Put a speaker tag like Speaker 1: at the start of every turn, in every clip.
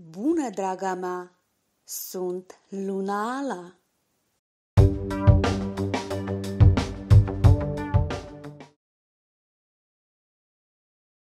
Speaker 1: Bună, draga mea! Sunt Luna Ala!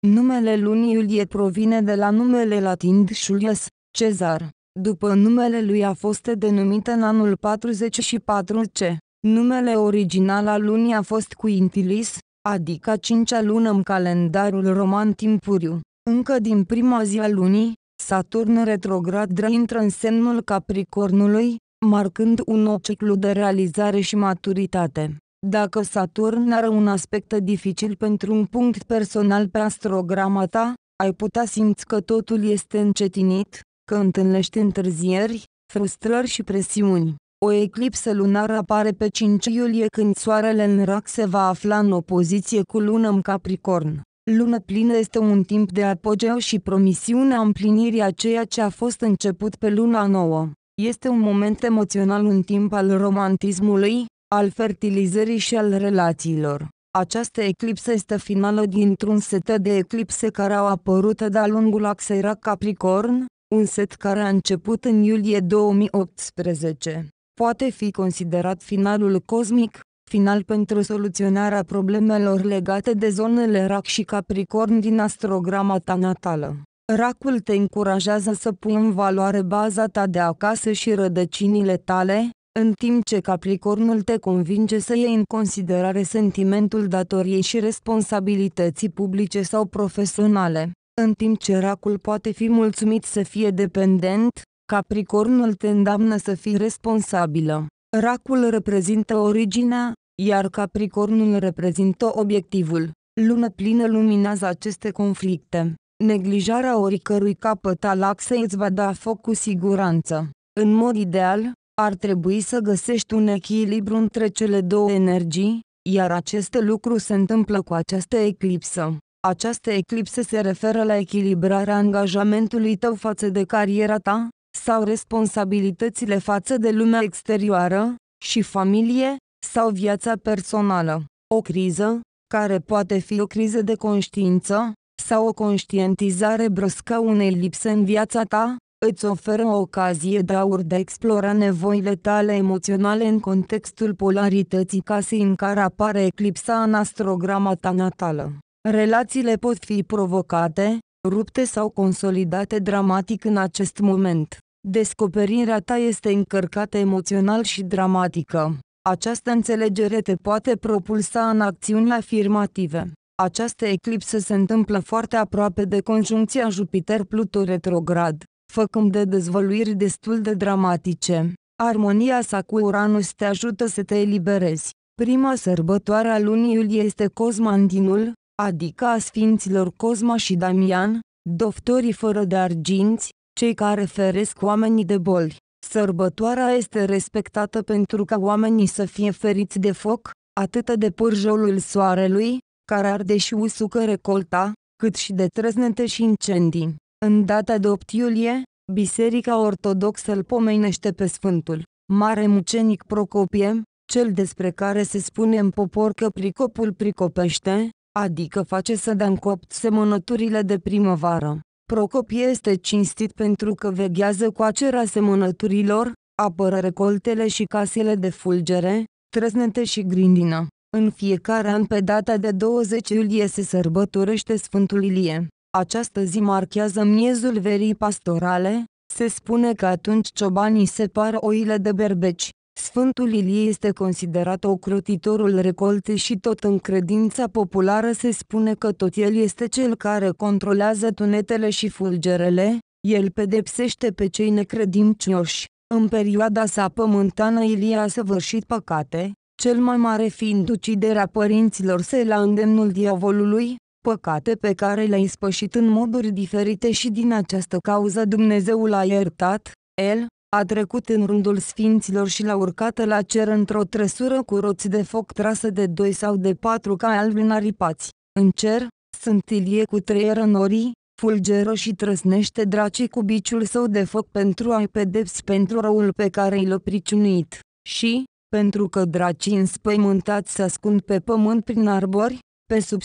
Speaker 1: Numele lunii iulie provine de la numele latin Julius Cezar. După numele lui a fost denumită în anul 44 C. Numele original al lunii a fost Quintilis, adică cincea lună în calendarul roman timpuriu. Încă din prima zi a lunii, Saturn retrograd intră în semnul Capricornului, marcând un nou ciclu de realizare și maturitate. Dacă Saturn are un aspect dificil pentru un punct personal pe astrograma ta, ai putea simți că totul este încetinit, că întâlnești întârzieri, frustrări și presiuni. O eclipsă lunară apare pe 5 iulie când soarele în rac se va afla în opoziție cu lună în Capricorn. Lună plină este un timp de apogeu și promisiunea împlinirii a ceea ce a fost început pe luna nouă. Este un moment emoțional, un timp al romantismului, al fertilizării și al relațiilor. Această eclipsă este finală dintr-un set de eclipse care au apărut de-a lungul axei Capricorn, un set care a început în iulie 2018. Poate fi considerat finalul cosmic, final pentru soluționarea problemelor legate de zonele RAC și Capricorn din astrograma ta natală. Racul te încurajează să pui în valoare baza ta de acasă și rădăcinile tale, în timp ce Capricornul te convinge să iei în considerare sentimentul datoriei și responsabilității publice sau profesionale. În timp ce racul poate fi mulțumit să fie dependent, Capricornul te îndamnă să fii responsabilă. Racul reprezintă originea, iar Capricornul reprezintă obiectivul. Lună plină luminează aceste conflicte. Neglijarea oricărui capăt al axei îți va da foc cu siguranță. În mod ideal, ar trebui să găsești un echilibru între cele două energii, iar acest lucru se întâmplă cu această eclipsă. Această eclipsă se referă la echilibrarea angajamentului tău față de cariera ta, sau responsabilitățile față de lumea exterioară, și familie, sau viața personală. O criză, care poate fi o criză de conștiință, sau o conștientizare bruscă a unei lipse în viața ta, îți oferă o ocazie de aur de a explora nevoile tale emoționale în contextul polarității casei în care apare eclipsa în astrograma ta natală. Relațiile pot fi provocate, rupte sau consolidate dramatic în acest moment. Descoperirea ta este încărcată emoțional și dramatică. Această înțelegere te poate propulsa în acțiuni afirmative. Această eclipsă se întâmplă foarte aproape de conjuncția Jupiter-Pluto retrograd, făcând de dezvăluiri destul de dramatice. Armonia sa cu Uranus te ajută să te eliberezi. Prima sărbătoare a lunii iulie este Cosmandinul, adică a sfinților Cosma și Damian, doftorii fără de arginți, cei care feresc oamenii de boli. Sărbătoarea este respectată pentru ca oamenii să fie feriți de foc, atât de pârjolul soarelui, care arde și usucă recolta, cât și de trăznete și incendii. În data de 8 iulie, Biserica Ortodoxă îl pomenește pe Sfântul Mare Mucenic Procopie, cel despre care se spune în popor că pricopul pricopește, adică face să dăm copt semănăturile de primăvară. Procopie este cinstit pentru că veghează coacerea semănăturilor, apără recoltele și casele de fulgere, trăsnete și grindină. În fiecare an pe data de 20 iulie se sărbătorește Sfântul Ilie. Această zi marchează miezul verii pastorale, se spune că atunci ciobanii separă oile de berbeci. Sfântul Ilie este considerat ocrotitorul recolte și tot în credința populară se spune că tot el este cel care controlează tunetele și fulgerele, el pedepsește pe cei necredincioși. În perioada sa pământană Ilie a săvârșit păcate, cel mai mare fiind uciderea părinților săi la îndemnul diavolului, păcate pe care le-a ispășit în moduri diferite și din această cauză Dumnezeu l-a iertat, el, a trecut în rândul sfinților și l-a urcat la cer într-o trăsură cu roți de foc trasă de doi sau de patru ca albi aripați. În cer, sunt Ilie cu trei rănorii, fulgeră și trăsnește dracii cu biciul său de foc pentru a-i pedepsi pentru răul pe care i l-a pricinuit. Și, pentru că dracii înspăimântați se ascund pe pământ prin arbori, pe sub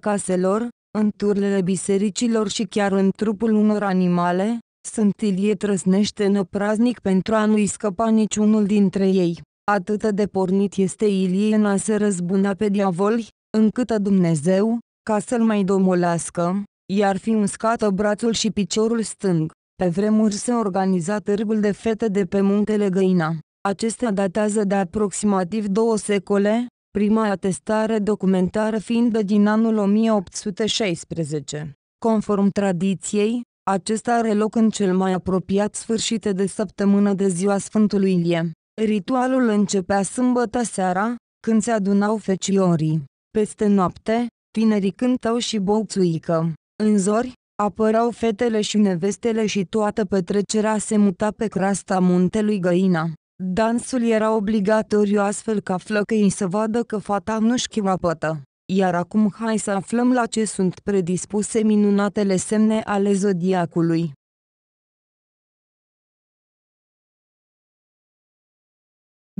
Speaker 1: caselor, în turlele bisericilor și chiar în trupul unor animale, sunt Ilie trăsnește în praznic pentru a nu-i scăpa niciunul dintre ei. Atât de pornit este Ilie în a se răzbuna pe diavoli, încât Dumnezeu, ca să-l mai domolească, i-ar fi uscată brațul și piciorul stâng. Pe vremuri se organiza târgul de fete de pe muntele Găina. Acestea datează de aproximativ două secole, prima atestare documentară fiind din anul 1816. Conform tradiției, acesta are loc în cel mai apropiat sfârșit de săptămână de ziua Sfântului Ilie. Ritualul începea sâmbătă seara, când se adunau feciorii. Peste noapte, tinerii cântau și bouțuică. În zori, apărau fetele și nevestele și toată petrecerea se muta pe crasta muntelui Găina. Dansul era obligatoriu astfel ca flăcăii să vadă că fata nu-și chivapătă iar acum hai să aflăm la ce sunt predispuse minunatele semne ale zodiacului.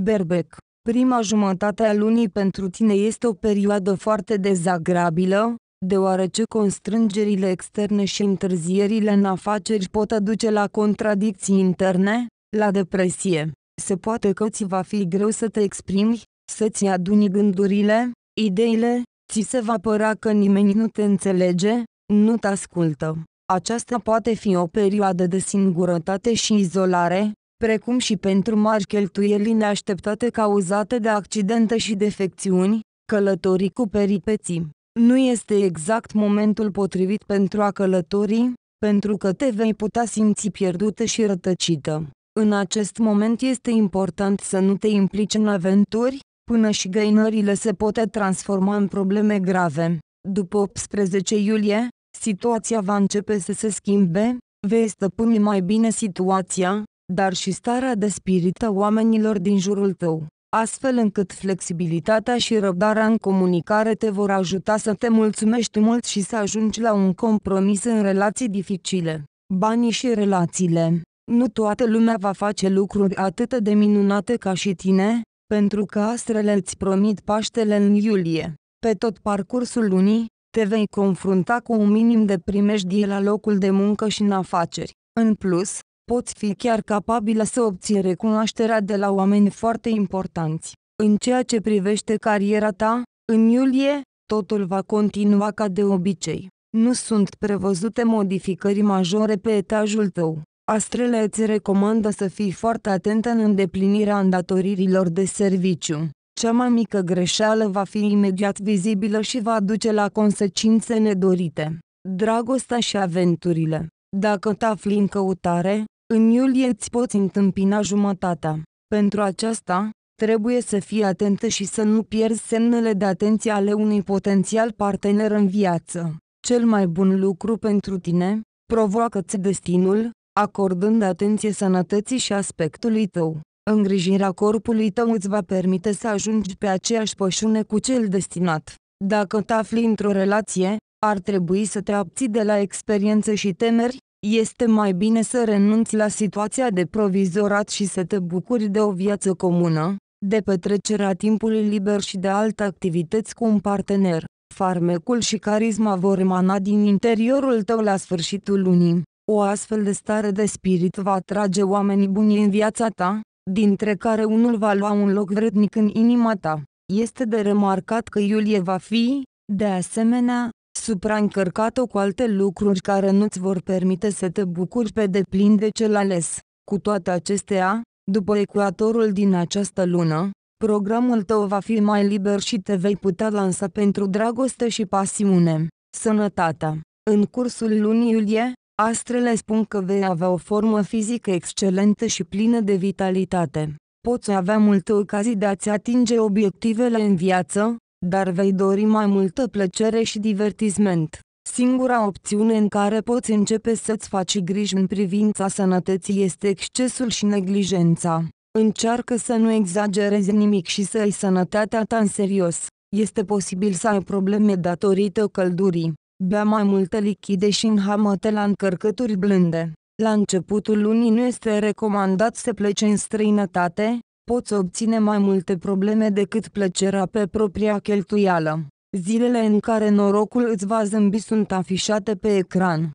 Speaker 1: Berbec Prima jumătate a lunii pentru tine este o perioadă foarte dezagrabilă, deoarece constrângerile externe și întârzierile în afaceri pot aduce la contradicții interne, la depresie. Se poate că ți va fi greu să te exprimi, să-ți aduni gândurile, ideile, Ți se va părea că nimeni nu te înțelege, nu te ascultă. Aceasta poate fi o perioadă de singurătate și izolare, precum și pentru mari cheltuieli neașteptate cauzate de accidente și defecțiuni, călătorii cu peripeții. Nu este exact momentul potrivit pentru a călători, pentru că te vei putea simți pierdută și rătăcită. În acest moment este important să nu te implici în aventuri, până și găinările se pot transforma în probleme grave. După 18 iulie, situația va începe să se schimbe, vei stăpâni mai bine situația, dar și starea de spirit a oamenilor din jurul tău, astfel încât flexibilitatea și răbdarea în comunicare te vor ajuta să te mulțumești mult și să ajungi la un compromis în relații dificile. Banii și relațiile. Nu toată lumea va face lucruri atât de minunate ca și tine, pentru că astrele îți promit Paștele în iulie. Pe tot parcursul lunii, te vei confrunta cu un minim de primejdie la locul de muncă și în afaceri. În plus, poți fi chiar capabilă să obții recunoașterea de la oameni foarte importanți. În ceea ce privește cariera ta, în iulie, totul va continua ca de obicei. Nu sunt prevăzute modificări majore pe etajul tău. Astrele îți recomandă să fii foarte atent în îndeplinirea îndatoririlor de serviciu. Cea mai mică greșeală va fi imediat vizibilă și va duce la consecințe nedorite. Dragostea și aventurile. Dacă te afli în căutare, în iulie îți poți întâmpina jumătatea. Pentru aceasta, trebuie să fii atentă și să nu pierzi semnele de atenție ale unui potențial partener în viață. Cel mai bun lucru pentru tine, provoacă-ți destinul, acordând atenție sănătății și aspectului tău. Îngrijirea corpului tău îți va permite să ajungi pe aceeași pășune cu cel destinat. Dacă te afli într-o relație, ar trebui să te abții de la experiențe și temeri, este mai bine să renunți la situația de provizorat și să te bucuri de o viață comună, de petrecerea timpului liber și de alte activități cu un partener. Farmecul și carisma vor emana din interiorul tău la sfârșitul lunii. O astfel de stare de spirit va atrage oamenii buni în viața ta, dintre care unul va lua un loc vrednic în inima ta. Este de remarcat că iulie va fi, de asemenea, supraîncărcat cu alte lucruri care nu-ți vor permite să te bucuri pe deplin de cel ales. Cu toate acestea, după ecuatorul din această lună, programul tău va fi mai liber și te vei putea lansa pentru dragoste și pasiune. Sănătatea În cursul lunii iulie, Astrele spun că vei avea o formă fizică excelentă și plină de vitalitate. Poți avea multe ocazii de a-ți atinge obiectivele în viață, dar vei dori mai multă plăcere și divertisment. Singura opțiune în care poți începe să-ți faci griji în privința sănătății este excesul și neglijența. Încearcă să nu exagerezi nimic și să ai sănătatea ta în serios. Este posibil să ai probleme datorită căldurii. Bea mai multe lichide și înhamăte la încărcături blânde. La începutul lunii nu este recomandat să plece în străinătate, poți obține mai multe probleme decât plăcerea pe propria cheltuială. Zilele în care norocul îți va zâmbi sunt afișate pe ecran.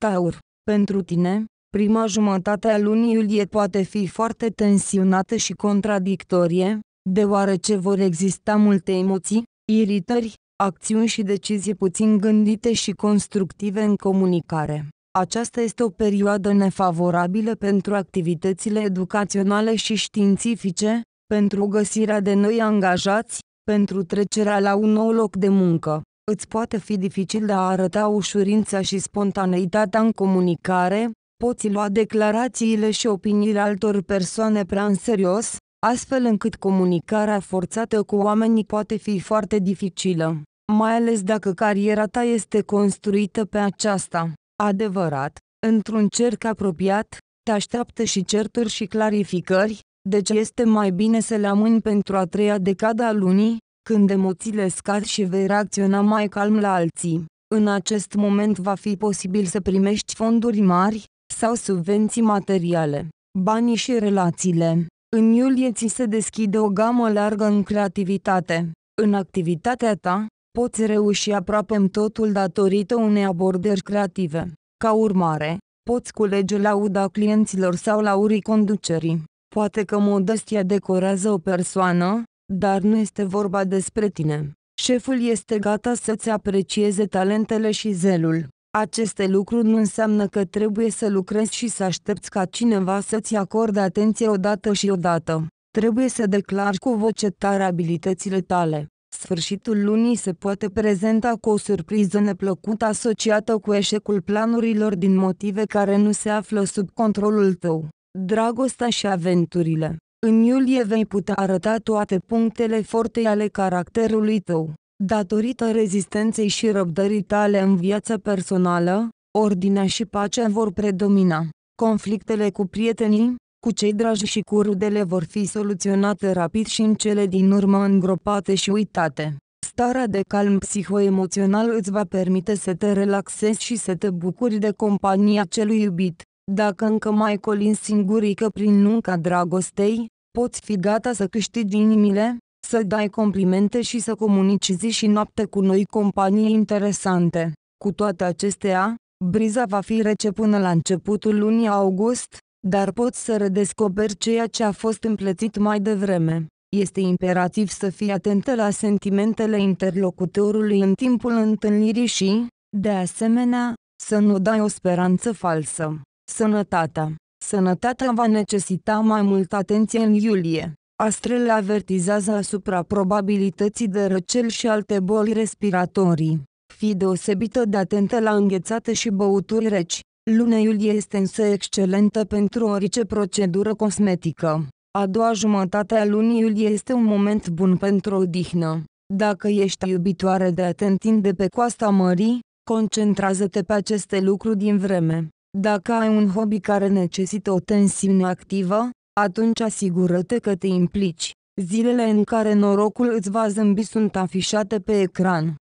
Speaker 1: Taur, pentru tine, prima jumătate a lunii iulie poate fi foarte tensionată și contradictorie, deoarece vor exista multe emoții, iritări, acțiuni și decizii puțin gândite și constructive în comunicare. Aceasta este o perioadă nefavorabilă pentru activitățile educaționale și științifice, pentru găsirea de noi angajați, pentru trecerea la un nou loc de muncă. Îți poate fi dificil de a arăta ușurința și spontaneitatea în comunicare, poți lua declarațiile și opiniile altor persoane prea în serios, astfel încât comunicarea forțată cu oamenii poate fi foarte dificilă mai ales dacă cariera ta este construită pe aceasta. Adevărat, într-un cerc apropiat, te așteaptă și certuri și clarificări, deci este mai bine să le amâni pentru a treia decada a lunii, când emoțiile scad și vei reacționa mai calm la alții. În acest moment va fi posibil să primești fonduri mari sau subvenții materiale, banii și relațiile. În iulie ți se deschide o gamă largă în creativitate. În activitatea ta, poți reuși aproape în totul datorită unei abordări creative. Ca urmare, poți culege lauda clienților sau laurii conducerii. Poate că modestia decorează o persoană, dar nu este vorba despre tine. Șeful este gata să-ți aprecieze talentele și zelul. Aceste lucruri nu înseamnă că trebuie să lucrezi și să aștepți ca cineva să-ți acorde atenție odată și odată. Trebuie să declari cu voce tare abilitățile tale. Sfârșitul lunii se poate prezenta cu o surpriză neplăcută asociată cu eșecul planurilor din motive care nu se află sub controlul tău. Dragostea și aventurile. În iulie vei putea arăta toate punctele forte ale caracterului tău. Datorită rezistenței și răbdării tale în viața personală, ordinea și pacea vor predomina. Conflictele cu prietenii, cu cei dragi și cu rudele vor fi soluționate rapid și în cele din urmă îngropate și uitate. Starea de calm psihoemoțional îți va permite să te relaxezi și să te bucuri de compania celui iubit. Dacă încă mai colin singurică prin nunca dragostei, poți fi gata să câștigi inimile, să dai complimente și să comunici zi și noapte cu noi companii interesante. Cu toate acestea, briza va fi rece până la începutul lunii august, dar poți să redescoperi ceea ce a fost împletit mai devreme. Este imperativ să fii atentă la sentimentele interlocutorului în timpul întâlnirii și, de asemenea, să nu dai o speranță falsă. Sănătatea Sănătatea va necesita mai multă atenție în iulie. Astrele avertizează asupra probabilității de răcel și alte boli respiratorii. Fii deosebită de atentă la înghețate și băuturi reci. Luna iulie este însă excelentă pentru orice procedură cosmetică. A doua jumătate a lunii iulie este un moment bun pentru odihnă. Dacă ești iubitoare de a te întinde pe coasta mării, concentrează-te pe aceste lucruri din vreme. Dacă ai un hobby care necesită o tensiune activă, atunci asigură-te că te implici. Zilele în care norocul îți va zâmbi sunt afișate pe ecran.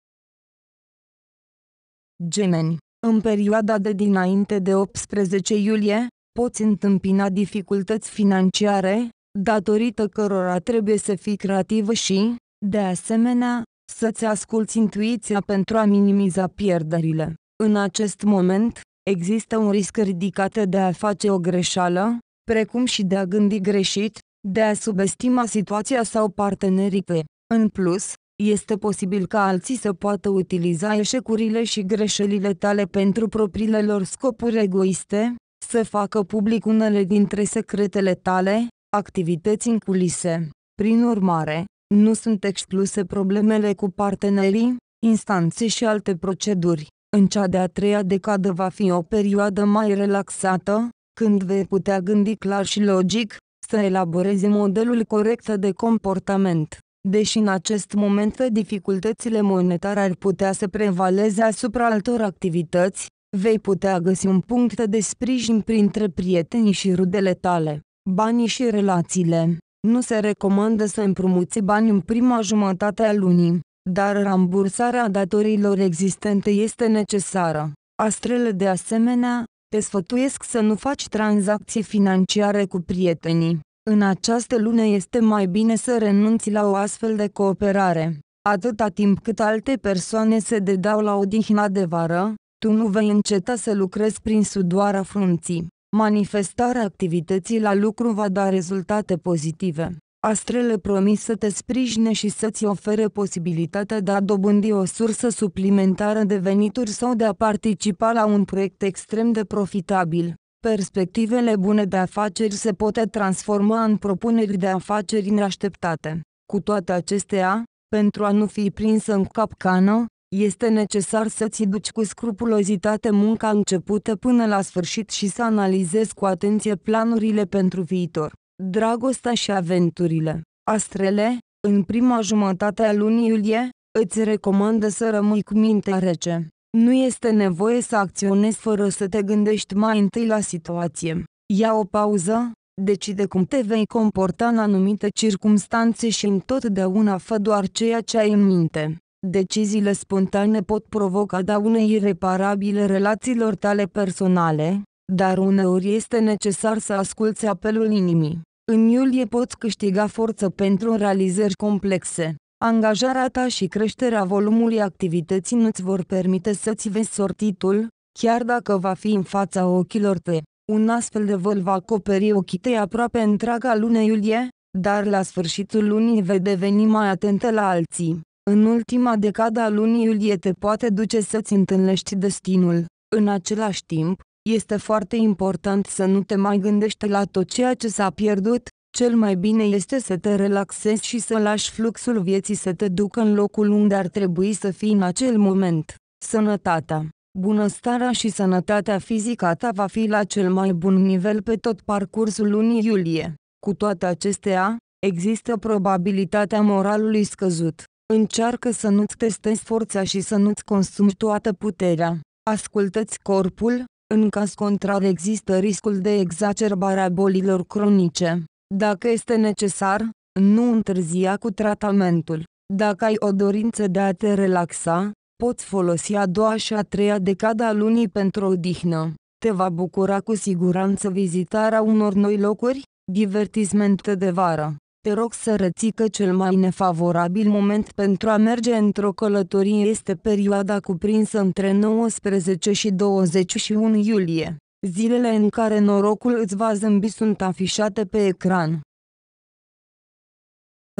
Speaker 1: Gemeni în perioada de dinainte de 18 iulie, poți întâmpina dificultăți financiare, datorită cărora trebuie să fii creativ și, de asemenea, să-ți asculți intuiția pentru a minimiza pierderile. În acest moment, există un risc ridicat de a face o greșeală, precum și de a gândi greșit, de a subestima situația sau partenerii pe. În plus, este posibil ca alții să poată utiliza eșecurile și greșelile tale pentru propriile lor scopuri egoiste, să facă public unele dintre secretele tale, activități în culise. Prin urmare, nu sunt excluse problemele cu partenerii, instanțe și alte proceduri. În cea de-a treia decadă va fi o perioadă mai relaxată, când vei putea gândi clar și logic, să elaborezi modelul corect de comportament deși în acest moment dificultățile monetare ar putea să prevaleze asupra altor activități, vei putea găsi un punct de sprijin printre prietenii și rudele tale, banii și relațiile. Nu se recomandă să împrumuți bani în prima jumătate a lunii, dar rambursarea datorilor existente este necesară. Astrele de asemenea, te sfătuiesc să nu faci tranzacții financiare cu prietenii în această lună este mai bine să renunți la o astfel de cooperare. Atâta timp cât alte persoane se dedau la odihna de vară, tu nu vei înceta să lucrezi prin sudoarea frunții. Manifestarea activității la lucru va da rezultate pozitive. Astrele promis să te sprijine și să-ți ofere posibilitatea de a dobândi o sursă suplimentară de venituri sau de a participa la un proiect extrem de profitabil. Perspectivele bune de afaceri se pot transforma în propuneri de afaceri neașteptate. Cu toate acestea, pentru a nu fi prinsă în capcană, este necesar să-ți duci cu scrupulozitate munca începută până la sfârșit și să analizezi cu atenție planurile pentru viitor. Dragostea și aventurile. Astrele, în prima jumătate a lunii iulie, îți recomandă să rămâi cu mintea rece. Nu este nevoie să acționezi fără să te gândești mai întâi la situație. Ia o pauză, decide cum te vei comporta în anumite circumstanțe și întotdeauna fă doar ceea ce ai în minte. Deciziile spontane pot provoca daune ireparabile relațiilor tale personale, dar uneori este necesar să asculți apelul inimii. În iulie poți câștiga forță pentru realizări complexe. Angajarea ta și creșterea volumului activității nu-ți vor permite să-ți vezi sortitul, chiar dacă va fi în fața ochilor tăi. Un astfel de văl va acoperi ochii tăi aproape întreaga lună iulie, dar la sfârșitul lunii vei deveni mai atentă la alții. În ultima decada a lunii iulie te poate duce să-ți întâlnești destinul. În același timp, este foarte important să nu te mai gândești la tot ceea ce s-a pierdut, cel mai bine este să te relaxezi și să lași fluxul vieții să te ducă în locul unde ar trebui să fii în acel moment. Sănătatea Bunăstarea și sănătatea fizică ta va fi la cel mai bun nivel pe tot parcursul lunii iulie. Cu toate acestea, există probabilitatea moralului scăzut. Încearcă să nu-ți testezi forța și să nu-ți consumi toată puterea. Ascultă-ți corpul, în caz contrar există riscul de exacerbare a bolilor cronice. Dacă este necesar, nu întârzia cu tratamentul. Dacă ai o dorință de a te relaxa, poți folosi a doua și a treia decada a lunii pentru odihnă. Te va bucura cu siguranță vizitarea unor noi locuri, divertismente de vară. Te rog să reții că cel mai nefavorabil moment pentru a merge într-o călătorie este perioada cuprinsă între 19 și 21 iulie. Zilele în care norocul îți va zâmbi sunt afișate pe ecran.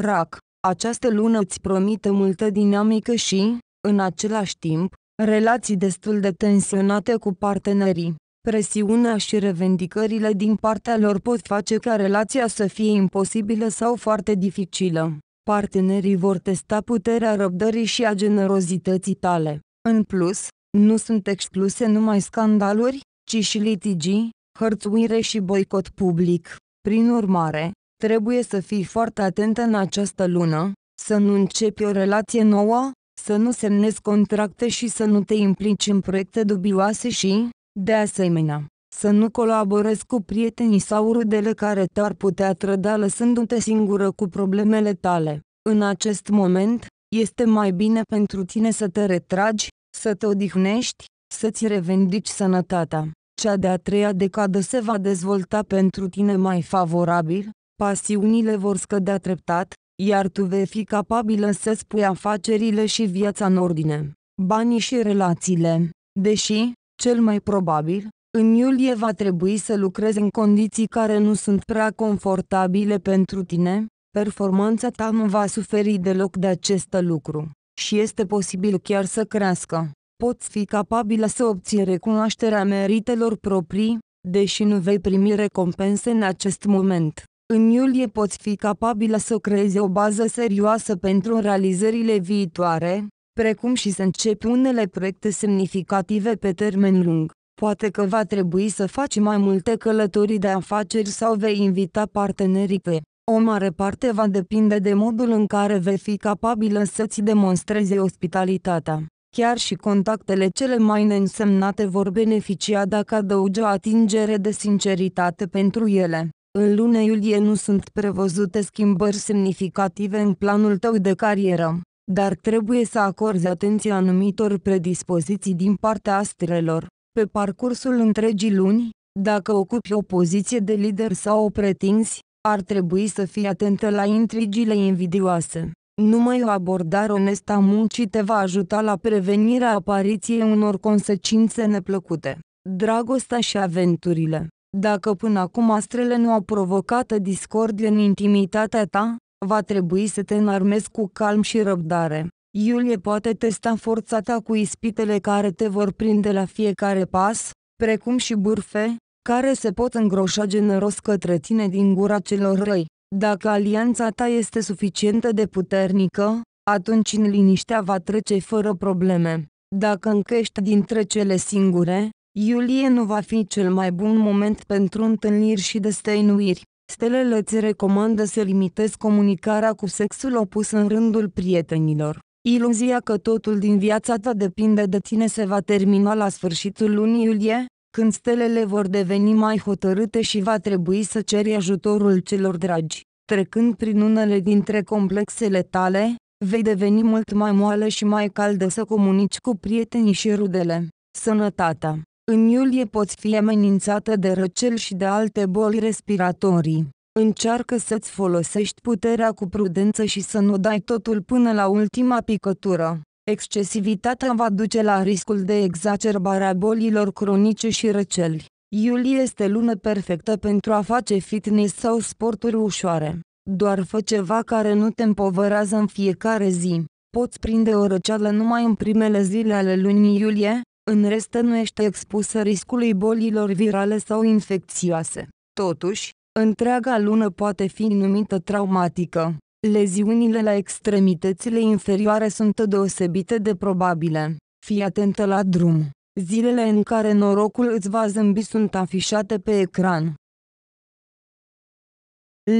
Speaker 1: RAC această lună îți promite multă dinamică și, în același timp, relații destul de tensionate cu partenerii. Presiunea și revendicările din partea lor pot face ca relația să fie imposibilă sau foarte dificilă. Partenerii vor testa puterea răbdării și a generozității tale. În plus, nu sunt excluse numai scandaluri, ci și litigii, hărțuire și boicot public. Prin urmare, trebuie să fii foarte atent în această lună, să nu începi o relație nouă, să nu semnezi contracte și să nu te implici în proiecte dubioase și, de asemenea, să nu colaborezi cu prietenii sau rudele care te-ar putea trăda lăsându-te singură cu problemele tale. În acest moment, este mai bine pentru tine să te retragi, să te odihnești, să-ți revendici sănătatea. Cea de-a treia decadă se va dezvolta pentru tine mai favorabil, pasiunile vor scădea treptat, iar tu vei fi capabilă să spui afacerile și viața în ordine, banii și relațiile. Deși, cel mai probabil, în iulie va trebui să lucrezi în condiții care nu sunt prea confortabile pentru tine, performanța ta nu va suferi deloc de acest lucru și este posibil chiar să crească poți fi capabilă să obții recunoașterea meritelor proprii, deși nu vei primi recompense în acest moment. În iulie poți fi capabilă să creezi o bază serioasă pentru realizările viitoare, precum și să începi unele proiecte semnificative pe termen lung. Poate că va trebui să faci mai multe călătorii de afaceri sau vei invita partenerii pe. O mare parte va depinde de modul în care vei fi capabilă să-ți demonstrezi ospitalitatea. Chiar și contactele cele mai neînsemnate vor beneficia dacă adăugă atingere de sinceritate pentru ele. În luna iulie nu sunt prevăzute schimbări semnificative în planul tău de carieră, dar trebuie să acorzi atenție anumitor predispoziții din partea astrelor. Pe parcursul întregii luni, dacă ocupi o poziție de lider sau o pretinzi, ar trebui să fii atentă la intrigile invidioase. Numai o abordare onestă a muncii te va ajuta la prevenirea apariției unor consecințe neplăcute. Dragostea și aventurile Dacă până acum astrele nu au provocat discordie în intimitatea ta, va trebui să te înarmezi cu calm și răbdare. Iulie poate testa forța ta cu ispitele care te vor prinde la fiecare pas, precum și burfe, care se pot îngroșa generos către tine din gura celor răi. Dacă alianța ta este suficientă de puternică, atunci în liniștea va trece fără probleme. Dacă ești dintre cele singure, iulie nu va fi cel mai bun moment pentru întâlniri și destăinuiri. Stelele îți recomandă să limitezi comunicarea cu sexul opus în rândul prietenilor. Iluzia că totul din viața ta depinde de tine se va termina la sfârșitul lunii iulie, când stelele vor deveni mai hotărâte și va trebui să ceri ajutorul celor dragi. Trecând prin unele dintre complexele tale, vei deveni mult mai moale și mai caldă să comunici cu prietenii și rudele. Sănătatea În iulie poți fi amenințată de răcel și de alte boli respiratorii. Încearcă să-ți folosești puterea cu prudență și să nu dai totul până la ultima picătură. Excesivitatea va duce la riscul de exacerbare a bolilor cronice și răceli. Iulie este lună perfectă pentru a face fitness sau sporturi ușoare. Doar fă ceva care nu te împovărează în fiecare zi. Poți prinde o răceală numai în primele zile ale lunii iulie, în rest nu ești expusă riscului bolilor virale sau infecțioase. Totuși, întreaga lună poate fi numită traumatică. Leziunile la extremitățile inferioare sunt deosebite de probabile. Fii atentă la drum. Zilele în care norocul îți va zâmbi sunt afișate pe ecran.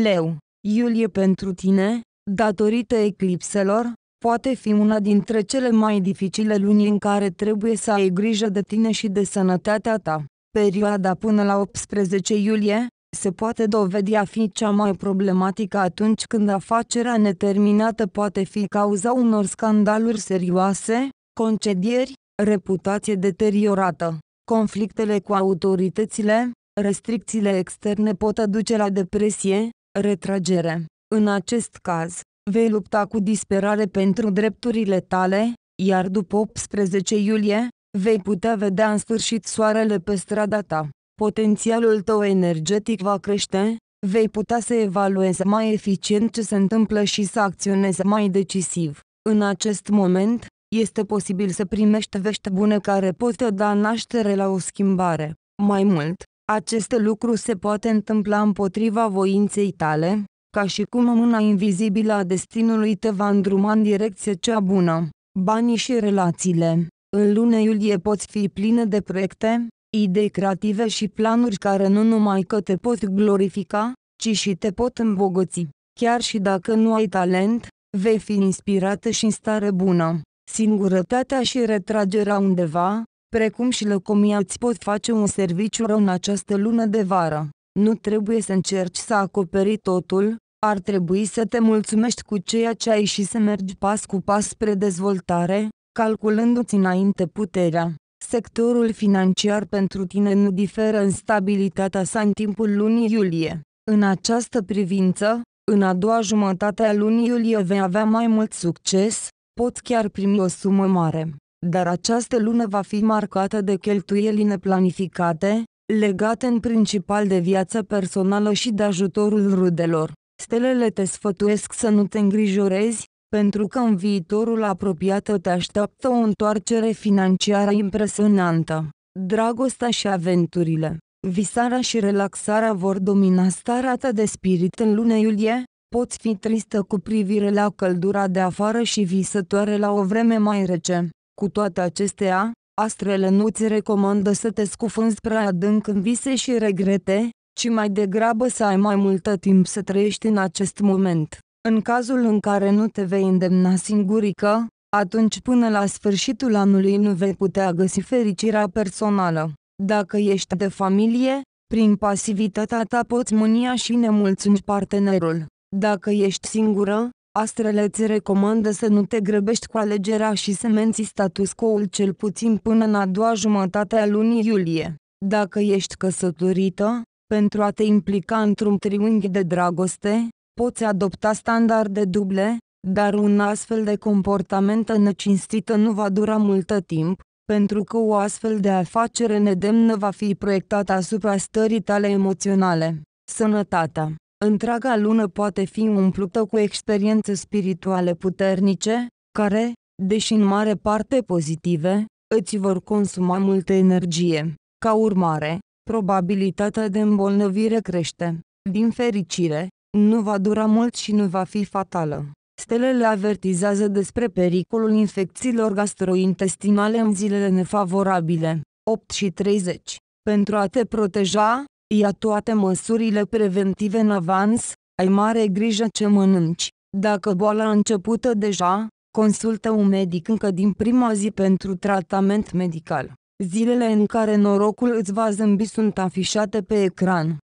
Speaker 1: Leu, iulie pentru tine, datorită eclipselor, poate fi una dintre cele mai dificile luni în care trebuie să ai grijă de tine și de sănătatea ta. Perioada până la 18 iulie, se poate dovedi a fi cea mai problematică atunci când afacerea neterminată poate fi cauza unor scandaluri serioase, concedieri, reputație deteriorată, conflictele cu autoritățile, restricțiile externe pot aduce la depresie, retragere. În acest caz, vei lupta cu disperare pentru drepturile tale, iar după 18 iulie, vei putea vedea în sfârșit soarele pe strada ta potențialul tău energetic va crește, vei putea să evaluezi mai eficient ce se întâmplă și să acționezi mai decisiv. În acest moment, este posibil să primești vești bune care pot da naștere la o schimbare. Mai mult, acest lucru se poate întâmpla împotriva voinței tale, ca și cum mâna invizibilă a destinului te va îndruma în direcția cea bună. Banii și relațiile. În luna iulie poți fi pline de proiecte, idei creative și planuri care nu numai că te pot glorifica, ci și te pot îmbogăți. Chiar și dacă nu ai talent, vei fi inspirată și în stare bună. Singurătatea și retragerea undeva, precum și lăcomia îți pot face un serviciu rău în această lună de vară. Nu trebuie să încerci să acoperi totul, ar trebui să te mulțumești cu ceea ce ai și să mergi pas cu pas spre dezvoltare, calculându-ți înainte puterea. Sectorul financiar pentru tine nu diferă în stabilitatea sa în timpul lunii iulie. În această privință, în a doua jumătate a lunii iulie vei avea mai mult succes, poți chiar primi o sumă mare. Dar această lună va fi marcată de cheltuieli neplanificate, legate în principal de viața personală și de ajutorul rudelor. Stelele te sfătuiesc să nu te îngrijorezi, pentru că în viitorul apropiat te așteaptă o întoarcere financiară impresionantă. Dragostea și aventurile, visarea și relaxarea vor domina starea ta de spirit în luna iulie, poți fi tristă cu privire la căldura de afară și visătoare la o vreme mai rece. Cu toate acestea, astrele nu-ți recomandă să te scufunzi prea adânc în vise și regrete, ci mai degrabă să ai mai multă timp să trăiești în acest moment. În cazul în care nu te vei îndemna singurică, atunci până la sfârșitul anului nu vei putea găsi fericirea personală. Dacă ești de familie, prin pasivitatea ta poți mânia și nemulțumi partenerul. Dacă ești singură, astrele îți recomandă să nu te grăbești cu alegerea și să menții status quo-ul cel puțin până în a doua jumătate a lunii iulie. Dacă ești căsătorită, pentru a te implica într-un triunghi de dragoste, poți adopta standarde duble, dar un astfel de comportament necinstită nu va dura multă timp, pentru că o astfel de afacere nedemnă va fi proiectată asupra stării tale emoționale. Sănătatea Întreaga lună poate fi umplută cu experiențe spirituale puternice, care, deși în mare parte pozitive, îți vor consuma multă energie. Ca urmare, probabilitatea de îmbolnăvire crește. Din fericire, nu va dura mult și nu va fi fatală. Stelele avertizează despre pericolul infecțiilor gastrointestinale în zilele nefavorabile. 8 și 30. Pentru a te proteja, ia toate măsurile preventive în avans, ai mare grijă ce mănânci. Dacă boala a începută deja, consultă un medic încă din prima zi pentru tratament medical. Zilele în care norocul îți va zâmbi sunt afișate pe ecran.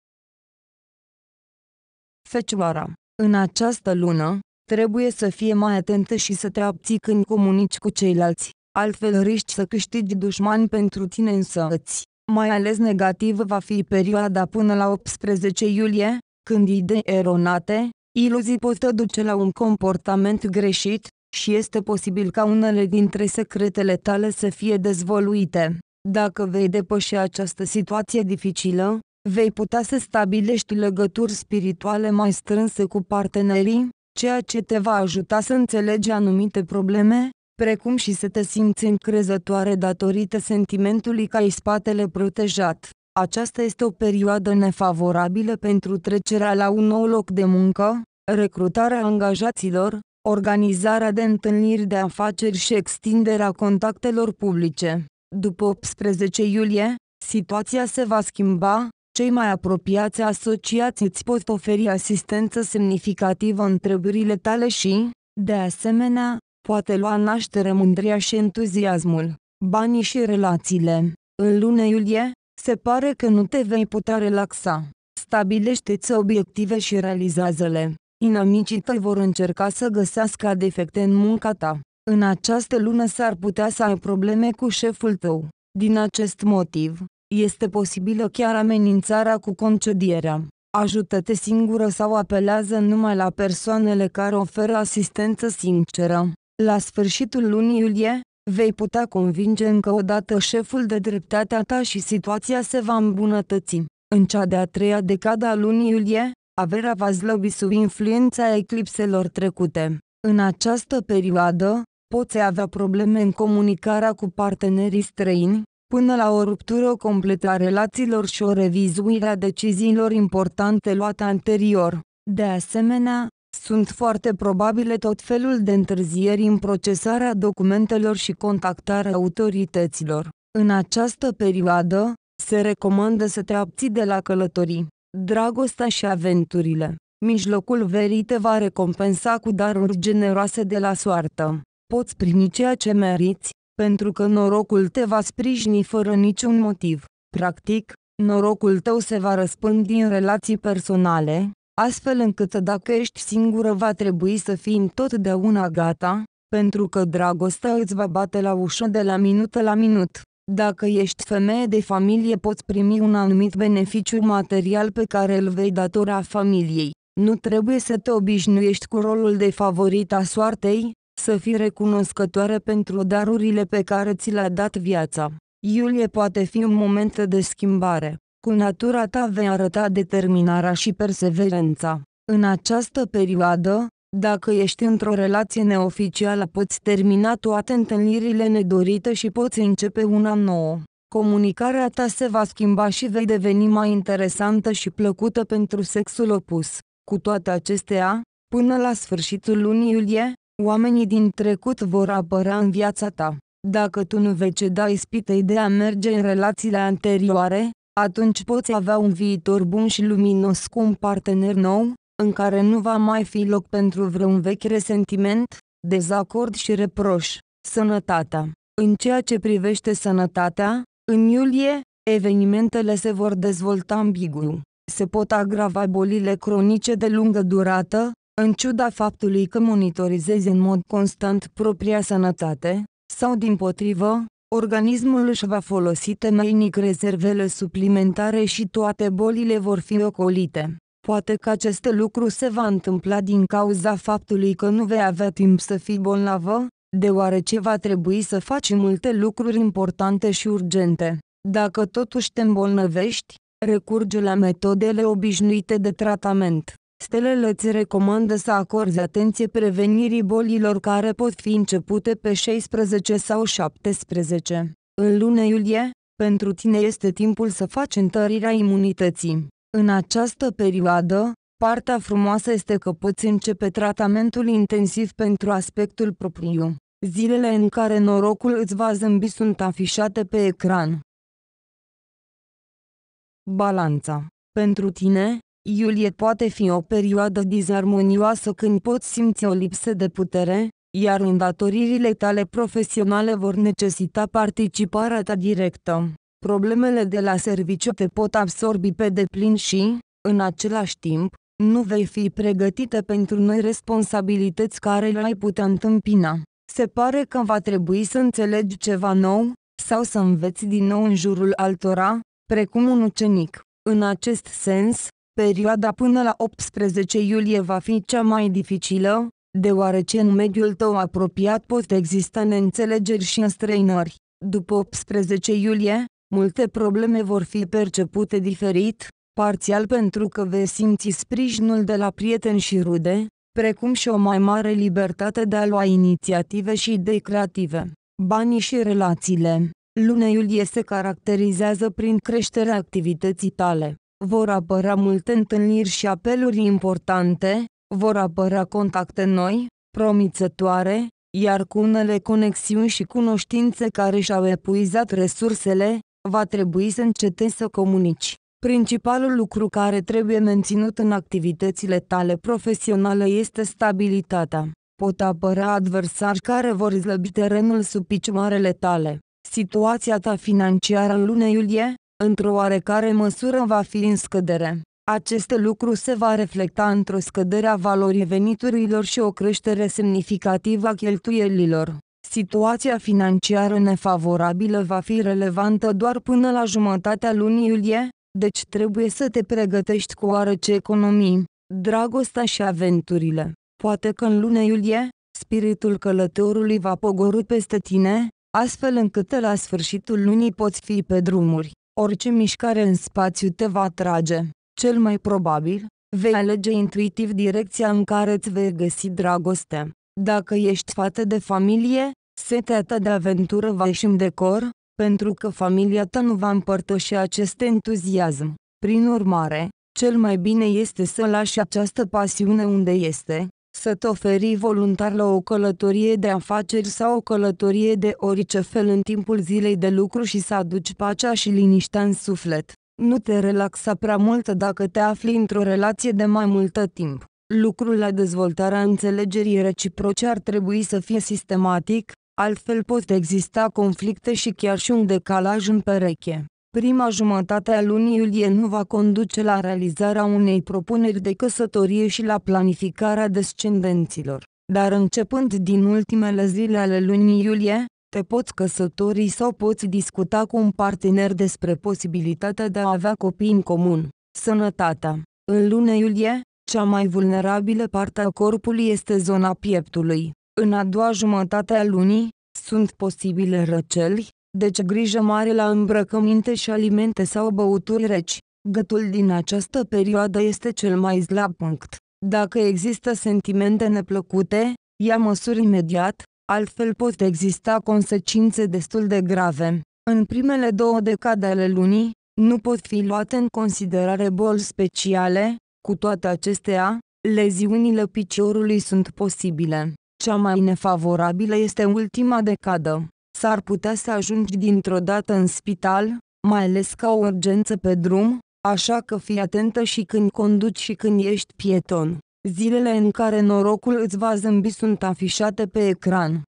Speaker 1: Fecioara, în această lună, trebuie să fie mai atentă și să te abții când comunici cu ceilalți, altfel riști să câștigi dușmani pentru tine îți. Mai ales negativ va fi perioada până la 18 iulie, când idei eronate, iluzii pot duce la un comportament greșit, și este posibil ca unele dintre secretele tale să fie dezvoluite. Dacă vei depăși această situație dificilă, vei putea să stabilești legături spirituale mai strânse cu partenerii, ceea ce te va ajuta să înțelegi anumite probleme, precum și să te simți încrezătoare datorită sentimentului că ai spatele protejat. Aceasta este o perioadă nefavorabilă pentru trecerea la un nou loc de muncă, recrutarea angajaților, organizarea de întâlniri de afaceri și extinderea contactelor publice. După 18 iulie, situația se va schimba, cei mai apropiați asociați îți pot oferi asistență semnificativă în întrebările tale și, de asemenea, poate lua naștere mândria și entuziasmul, banii și relațiile. În luna iulie, se pare că nu te vei putea relaxa. Stabilește-ți obiective și realizează-le. Inamicii tăi vor încerca să găsească defecte în munca ta. În această lună s-ar putea să ai probleme cu șeful tău. Din acest motiv, este posibilă chiar amenințarea cu concedierea. Ajută-te singură sau apelează numai la persoanele care oferă asistență sinceră. La sfârșitul lunii iulie, vei putea convinge încă o dată șeful de dreptatea ta și situația se va îmbunătăți. În cea de-a treia decada a lunii iulie, averea va zlăbi sub influența eclipselor trecute. În această perioadă, poți avea probleme în comunicarea cu partenerii străini, până la o ruptură completă a relațiilor și o revizuire a deciziilor importante luate anterior. De asemenea, sunt foarte probabile tot felul de întârzieri în procesarea documentelor și contactarea autorităților. În această perioadă, se recomandă să te abții de la călătorii, dragostea și aventurile. Mijlocul verii te va recompensa cu daruri generoase de la soartă. Poți primi ceea ce meriți, pentru că norocul te va sprijini fără niciun motiv. Practic, norocul tău se va răspândi în relații personale, astfel încât dacă ești singură va trebui să fii întotdeauna gata, pentru că dragostea îți va bate la ușă de la minut la minut. Dacă ești femeie de familie poți primi un anumit beneficiu material pe care îl vei datora familiei. Nu trebuie să te obișnuiești cu rolul de favorita soartei, să fii recunoscătoare pentru darurile pe care ți le-a dat viața. Iulie poate fi un moment de schimbare. Cu natura ta vei arăta determinarea și perseverența. În această perioadă, dacă ești într-o relație neoficială poți termina toate întâlnirile nedorite și poți începe una nouă. Comunicarea ta se va schimba și vei deveni mai interesantă și plăcută pentru sexul opus. Cu toate acestea, până la sfârșitul lunii iulie, Oamenii din trecut vor apăra în viața ta. Dacă tu nu vei ceda ispitei de a merge în relațiile anterioare, atunci poți avea un viitor bun și luminos cu un partener nou, în care nu va mai fi loc pentru vreun vechi resentiment, dezacord și reproș. Sănătatea În ceea ce privește sănătatea, în iulie, evenimentele se vor dezvolta ambigu. Se pot agrava bolile cronice de lungă durată, în ciuda faptului că monitorizezi în mod constant propria sănătate, sau din potrivă, organismul își va folosi temeinic rezervele suplimentare și toate bolile vor fi ocolite. Poate că acest lucru se va întâmpla din cauza faptului că nu vei avea timp să fii bolnavă, deoarece va trebui să faci multe lucruri importante și urgente. Dacă totuși te îmbolnăvești, recurge la metodele obișnuite de tratament. Stelele îți recomandă să acorzi atenție prevenirii bolilor care pot fi începute pe 16 sau 17. În luna iulie, pentru tine este timpul să faci întărirea imunității. În această perioadă, partea frumoasă este că poți începe tratamentul intensiv pentru aspectul propriu. Zilele în care norocul îți va zâmbi sunt afișate pe ecran. Balanța. Pentru tine, Iulie poate fi o perioadă dizarmonioasă când poți simți o lipsă de putere, iar îndatoririle tale profesionale vor necesita participarea ta directă. Problemele de la serviciu te pot absorbi pe deplin și, în același timp, nu vei fi pregătită pentru noi responsabilități care le-ai putea întâmpina. Se pare că va trebui să înțelegi ceva nou, sau să înveți din nou în jurul altora, precum un ucenic. În acest sens, Perioada până la 18 iulie va fi cea mai dificilă, deoarece în mediul tău apropiat pot exista neînțelegeri și înstrăinări. După 18 iulie, multe probleme vor fi percepute diferit, parțial pentru că vei simți sprijinul de la prieteni și rude, precum și o mai mare libertate de a lua inițiative și idei creative. Banii și relațiile Luna iulie se caracterizează prin creșterea activității tale vor apăra multe întâlniri și apeluri importante, vor apăra contacte noi, promițătoare, iar cu unele conexiuni și cunoștințe care și-au epuizat resursele, va trebui să încetezi să comunici. Principalul lucru care trebuie menținut în activitățile tale profesionale este stabilitatea. Pot apăra adversari care vor slăbi terenul sub picioarele tale. Situația ta financiară în luna iulie, într-o oarecare măsură va fi în scădere. Acest lucru se va reflecta într-o scădere a valorii veniturilor și o creștere semnificativă a cheltuielilor. Situația financiară nefavorabilă va fi relevantă doar până la jumătatea lunii iulie, deci trebuie să te pregătești cu oarece economii, dragostea și aventurile. Poate că în luna iulie, spiritul călătorului va pogorui peste tine, astfel încât la sfârșitul lunii poți fi pe drumuri. Orice mișcare în spațiu te va atrage. Cel mai probabil, vei alege intuitiv direcția în care îți vei găsi dragoste. Dacă ești fată de familie, setea ta de aventură va ieși în decor, pentru că familia ta nu va împărtăși acest entuziasm. Prin urmare, cel mai bine este să lași această pasiune unde este, să te oferi voluntar la o călătorie de afaceri sau o călătorie de orice fel în timpul zilei de lucru și să aduci pacea și liniștea în suflet. Nu te relaxa prea mult dacă te afli într-o relație de mai multă timp. Lucrul la dezvoltarea înțelegerii reciproce ar trebui să fie sistematic, altfel pot exista conflicte și chiar și un decalaj în pereche. Prima jumătate a lunii iulie nu va conduce la realizarea unei propuneri de căsătorie și la planificarea descendenților, dar începând din ultimele zile ale lunii iulie, te poți căsători sau poți discuta cu un partener despre posibilitatea de a avea copii în comun. Sănătatea. În luna iulie, cea mai vulnerabilă parte a corpului este zona pieptului. În a doua jumătate a lunii, sunt posibile răceli, deci grijă mare la îmbrăcăminte și alimente sau băuturi reci. Gătul din această perioadă este cel mai slab punct. Dacă există sentimente neplăcute, ia măsuri imediat, altfel pot exista consecințe destul de grave. În primele două decade ale lunii, nu pot fi luate în considerare boli speciale, cu toate acestea, leziunile piciorului sunt posibile. Cea mai nefavorabilă este ultima decadă s-ar putea să ajungi dintr-o dată în spital, mai ales ca o urgență pe drum, așa că fii atentă și când conduci și când ești pieton. Zilele în care norocul îți va zâmbi sunt afișate pe ecran.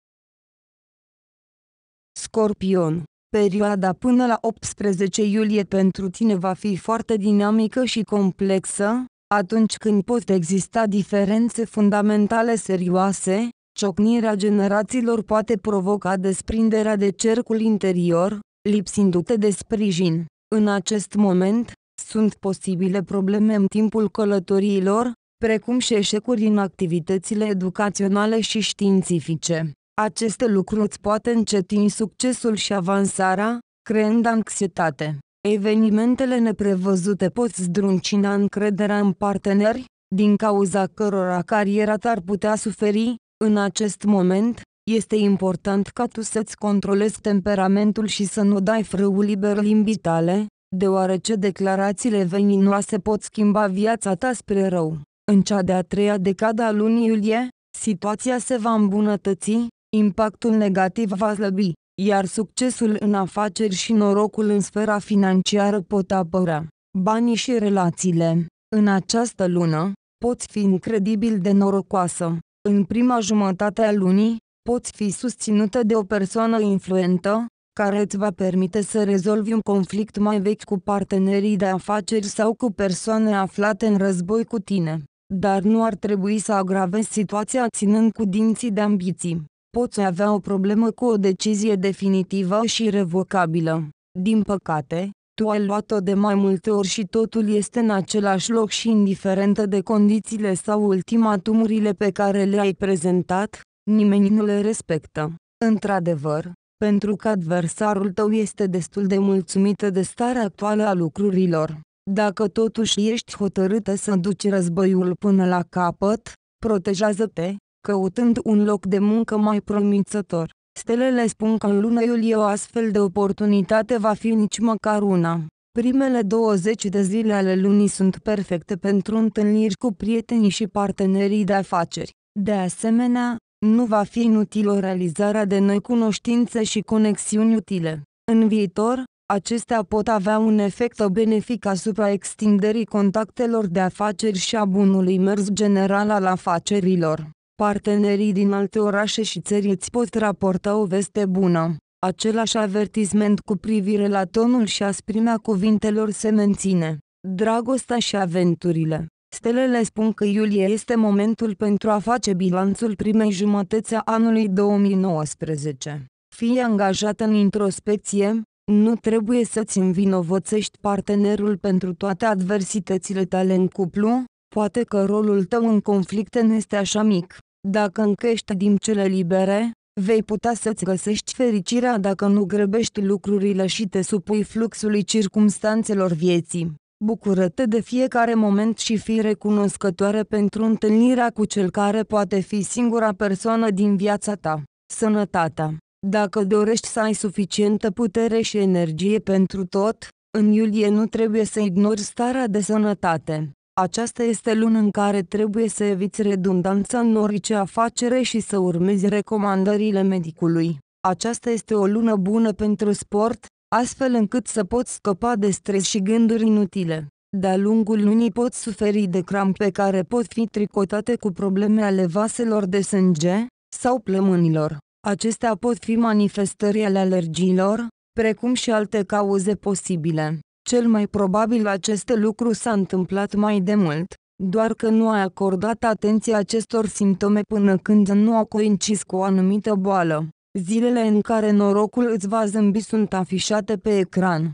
Speaker 1: Scorpion Perioada până la 18 iulie pentru tine va fi foarte dinamică și complexă, atunci când pot exista diferențe fundamentale serioase, Ciocnirea generațiilor poate provoca desprinderea de cercul interior, lipsindu-te de sprijin. În acest moment, sunt posibile probleme în timpul călătoriilor, precum și eșecuri în activitățile educaționale și științifice. Aceste lucruri îți poate încetini succesul și avansarea, creând anxietate. Evenimentele neprevăzute pot zdruncina încrederea în parteneri, din cauza cărora cariera ta ar putea suferi, în acest moment, este important ca tu să-ți controlezi temperamentul și să nu dai frâul liber limbii tale, deoarece declarațiile veninoase pot schimba viața ta spre rău. În cea de-a treia decada a lunii iulie, situația se va îmbunătăți, impactul negativ va slăbi, iar succesul în afaceri și norocul în sfera financiară pot apărea. Banii și relațiile, în această lună, poți fi incredibil de norocoasă în prima jumătate a lunii, poți fi susținută de o persoană influentă, care îți va permite să rezolvi un conflict mai vechi cu partenerii de afaceri sau cu persoane aflate în război cu tine. Dar nu ar trebui să agravezi situația ținând cu dinții de ambiții. Poți avea o problemă cu o decizie definitivă și revocabilă. Din păcate, tu ai luat-o de mai multe ori și totul este în același loc și indiferentă de condițiile sau ultimatumurile pe care le-ai prezentat, nimeni nu le respectă. Într-adevăr, pentru că adversarul tău este destul de mulțumită de starea actuală a lucrurilor. Dacă totuși ești hotărâtă să duci războiul până la capăt, protejează-te, căutând un loc de muncă mai promițător. Stelele spun că în luna iulie o astfel de oportunitate va fi nici măcar una. Primele 20 de zile ale lunii sunt perfecte pentru întâlniri cu prietenii și partenerii de afaceri. De asemenea, nu va fi inutilă realizarea de noi cunoștințe și conexiuni utile. În viitor, acestea pot avea un efect benefic asupra extinderii contactelor de afaceri și a bunului mers general al afacerilor. Partenerii din alte orașe și țări îți pot raporta o veste bună. Același avertisment cu privire la tonul și asprimea cuvintelor se menține. Dragostea și aventurile. Stelele spun că iulie este momentul pentru a face bilanțul primei jumătăți a anului 2019. Fii angajat în introspecție, nu trebuie să-ți învinovățești partenerul pentru toate adversitățile tale în cuplu, poate că rolul tău în conflicte nu este așa mic. Dacă închești din cele libere, vei putea să-ți găsești fericirea dacă nu grăbești lucrurile și te supui fluxului circumstanțelor vieții. Bucură-te de fiecare moment și fii recunoscătoare pentru întâlnirea cu cel care poate fi singura persoană din viața ta. Sănătatea. Dacă dorești să ai suficientă putere și energie pentru tot, în iulie nu trebuie să ignori starea de sănătate. Aceasta este luni în care trebuie să eviți redundanța în orice afacere și să urmezi recomandările medicului. Aceasta este o lună bună pentru sport, astfel încât să poți scăpa de stres și gânduri inutile. De-a lungul lunii poți suferi de crampe care pot fi tricotate cu probleme ale vaselor de sânge sau plămânilor. Acestea pot fi manifestări ale alergiilor, precum și alte cauze posibile. Cel mai probabil acest lucru s-a întâmplat mai de mult, doar că nu ai acordat atenție acestor simptome până când nu au coincis cu o anumită boală. Zilele în care norocul îți va zâmbi sunt afișate pe ecran.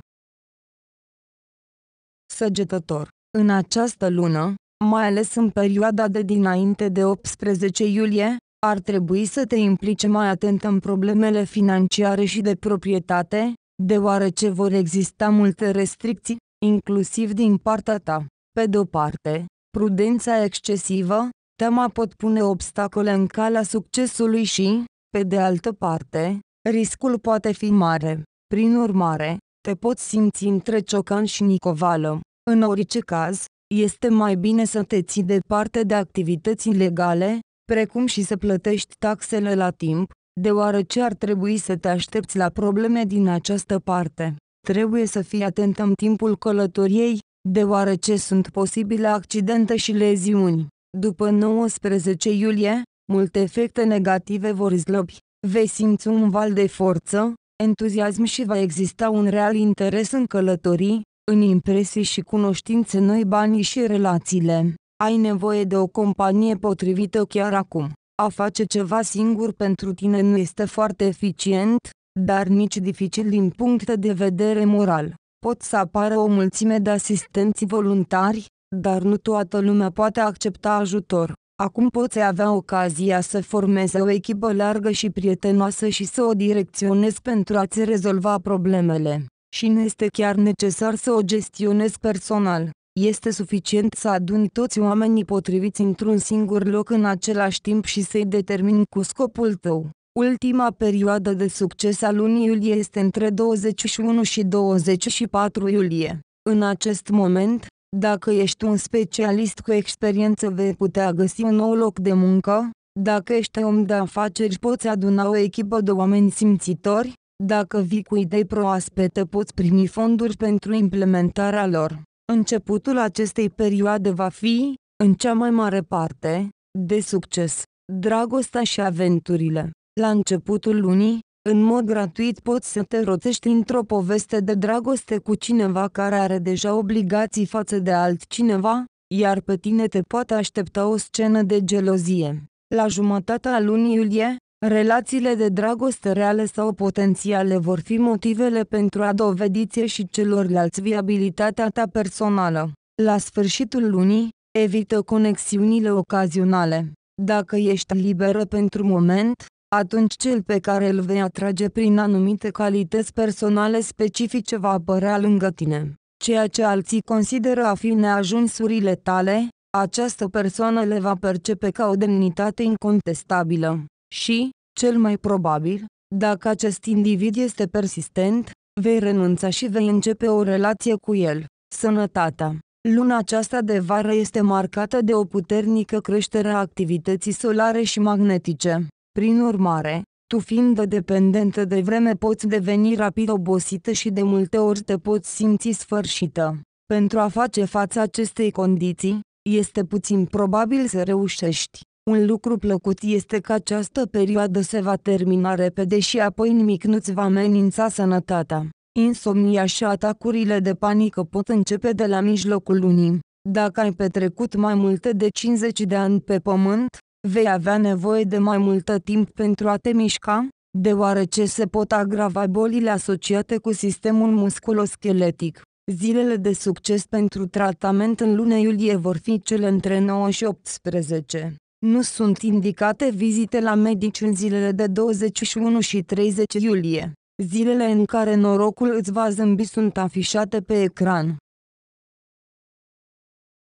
Speaker 1: Săgetător. În această lună, mai ales în perioada de dinainte de 18 iulie, ar trebui să te implici mai atent în problemele financiare și de proprietate, deoarece vor exista multe restricții, inclusiv din partea ta. Pe de-o parte, prudența excesivă, teama pot pune obstacole în calea succesului și, pe de altă parte, riscul poate fi mare. Prin urmare, te poți simți între ciocan și nicovală. În orice caz, este mai bine să te ții departe de activități ilegale, precum și să plătești taxele la timp, deoarece ar trebui să te aștepți la probleme din această parte. Trebuie să fii atent în timpul călătoriei, deoarece sunt posibile accidente și leziuni. După 19 iulie, multe efecte negative vor zlăbi. Vei simți un val de forță, entuziasm și va exista un real interes în călătorii, în impresii și cunoștințe noi banii și relațiile. Ai nevoie de o companie potrivită chiar acum. A face ceva singur pentru tine nu este foarte eficient, dar nici dificil din punct de vedere moral. Pot să apară o mulțime de asistenți voluntari, dar nu toată lumea poate accepta ajutor. Acum poți avea ocazia să formezi o echipă largă și prietenoasă și să o direcționezi pentru a-ți rezolva problemele. Și nu este chiar necesar să o gestionezi personal. Este suficient să aduni toți oamenii potriviți într-un singur loc în același timp și să-i determini cu scopul tău. Ultima perioadă de succes a lunii iulie este între 21 și 24 iulie. În acest moment, dacă ești un specialist cu experiență vei putea găsi un nou loc de muncă, dacă ești om de afaceri poți aduna o echipă de oameni simțitori, dacă vii cu idei proaspete poți primi fonduri pentru implementarea lor. Începutul acestei perioade va fi, în cea mai mare parte, de succes, dragostea și aventurile. La începutul lunii, în mod gratuit poți să te rotești într-o poveste de dragoste cu cineva care are deja obligații față de altcineva, iar pe tine te poate aștepta o scenă de gelozie. La jumătatea lunii iulie, Relațiile de dragoste reale sau potențiale vor fi motivele pentru a dovediție și celorlalți viabilitatea ta personală. La sfârșitul lunii, evită conexiunile ocazionale. Dacă ești liberă pentru moment, atunci cel pe care îl vei atrage prin anumite calități personale specifice va apărea lângă tine. Ceea ce alții consideră a fi neajunsurile tale, această persoană le va percepe ca o demnitate incontestabilă și, cel mai probabil, dacă acest individ este persistent, vei renunța și vei începe o relație cu el. Sănătatea Luna aceasta de vară este marcată de o puternică creștere a activității solare și magnetice. Prin urmare, tu fiind dependentă de vreme poți deveni rapid obosită și de multe ori te poți simți sfârșită. Pentru a face față acestei condiții, este puțin probabil să reușești. Un lucru plăcut este că această perioadă se va termina repede și apoi nimic nu-ți va amenința sănătatea. Insomnia și atacurile de panică pot începe de la mijlocul lunii. Dacă ai petrecut mai multe de 50 de ani pe pământ, vei avea nevoie de mai multă timp pentru a te mișca, deoarece se pot agrava bolile asociate cu sistemul musculoscheletic. Zilele de succes pentru tratament în luna iulie vor fi cele între 9 și 18. Nu sunt indicate vizite la medici în zilele de 21 și 30 iulie. Zilele în care norocul îți va zâmbi sunt afișate pe ecran.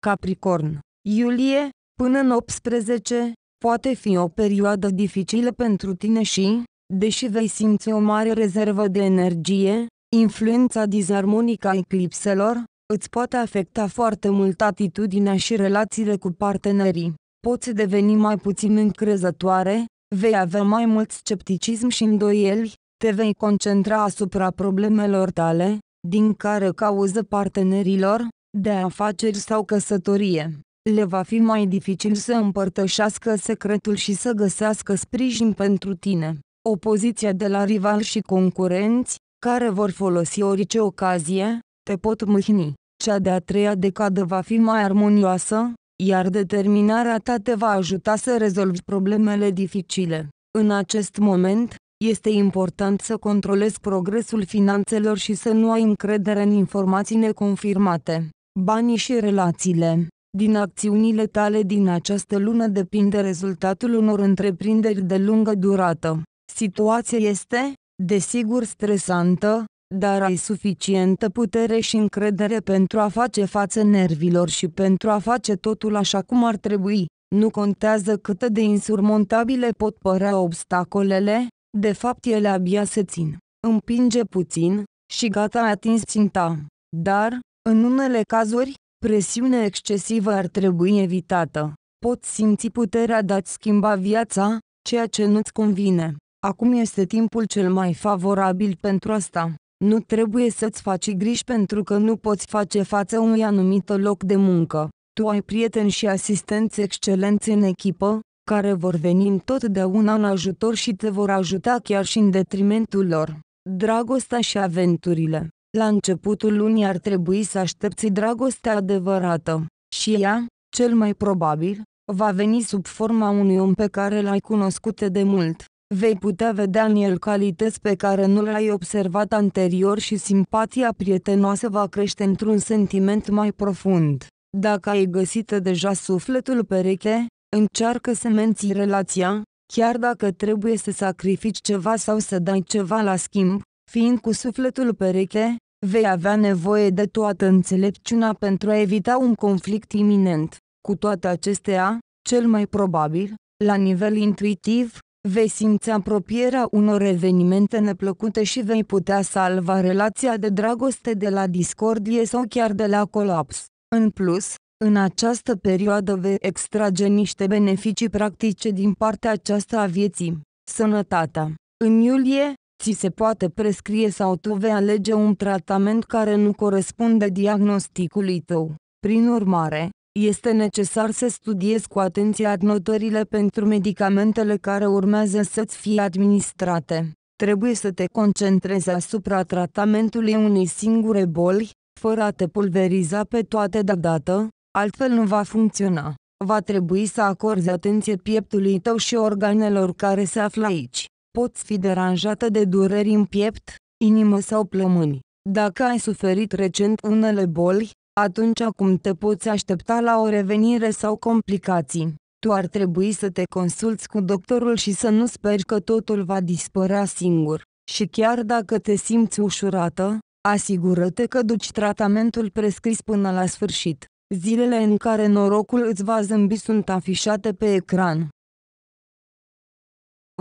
Speaker 1: Capricorn. Iulie, până în 18, poate fi o perioadă dificilă pentru tine și, deși vei simți o mare rezervă de energie, influența disarmonică a eclipselor îți poate afecta foarte mult atitudinea și relațiile cu partenerii poți deveni mai puțin încrezătoare, vei avea mai mult scepticism și îndoieli, te vei concentra asupra problemelor tale, din care cauză partenerilor, de afaceri sau căsătorie. Le va fi mai dificil să împărtășească secretul și să găsească sprijin pentru tine. Opoziția de la rival și concurenți, care vor folosi orice ocazie, te pot mâhni. Cea de-a treia decadă va fi mai armonioasă, iar determinarea ta te va ajuta să rezolvi problemele dificile. În acest moment, este important să controlezi progresul finanțelor și să nu ai încredere în informații neconfirmate. Banii și relațiile. Din acțiunile tale din această lună depinde rezultatul unor întreprinderi de lungă durată. Situația este, desigur, stresantă, dar ai suficientă putere și încredere pentru a face față nervilor și pentru a face totul așa cum ar trebui. Nu contează cât de insurmontabile pot părea obstacolele, de fapt ele abia se țin. Împinge puțin și gata a atins ținta. Dar, în unele cazuri, presiunea excesivă ar trebui evitată. Poți simți puterea de a-ți schimba viața, ceea ce nu-ți convine. Acum este timpul cel mai favorabil pentru asta. Nu trebuie să-ți faci griji pentru că nu poți face față unui anumit loc de muncă. Tu ai prieteni și asistenți excelenți în echipă, care vor veni întotdeauna în ajutor și te vor ajuta chiar și în detrimentul lor. Dragostea și aventurile La începutul lunii ar trebui să aștepți dragostea adevărată. Și ea, cel mai probabil, va veni sub forma unui om pe care l-ai cunoscut de mult vei putea vedea în el calități pe care nu le-ai observat anterior și simpatia prietenoasă va crește într-un sentiment mai profund. Dacă ai găsit deja sufletul pereche, încearcă să menții relația, chiar dacă trebuie să sacrifici ceva sau să dai ceva la schimb, fiind cu sufletul pereche, vei avea nevoie de toată înțelepciunea pentru a evita un conflict iminent. Cu toate acestea, cel mai probabil, la nivel intuitiv, vei simți apropierea unor evenimente neplăcute și vei putea salva relația de dragoste de la discordie sau chiar de la colaps. În plus, în această perioadă vei extrage niște beneficii practice din partea aceasta a vieții. Sănătatea. În iulie, ți se poate prescrie sau tu vei alege un tratament care nu corespunde diagnosticului tău. Prin urmare, este necesar să studiezi cu atenție adnotările pentru medicamentele care urmează să-ți fie administrate. Trebuie să te concentrezi asupra tratamentului unei singure boli, fără a te pulveriza pe toate deodată, altfel nu va funcționa. Va trebui să acorzi atenție pieptului tău și organelor care se află aici. Poți fi deranjată de dureri în piept, inimă sau plămâni. Dacă ai suferit recent unele boli, atunci acum te poți aștepta la o revenire sau complicații. Tu ar trebui să te consulți cu doctorul și să nu speri că totul va dispărea singur. Și chiar dacă te simți ușurată, asigură-te că duci tratamentul prescris până la sfârșit. Zilele în care norocul îți va zâmbi sunt afișate pe ecran.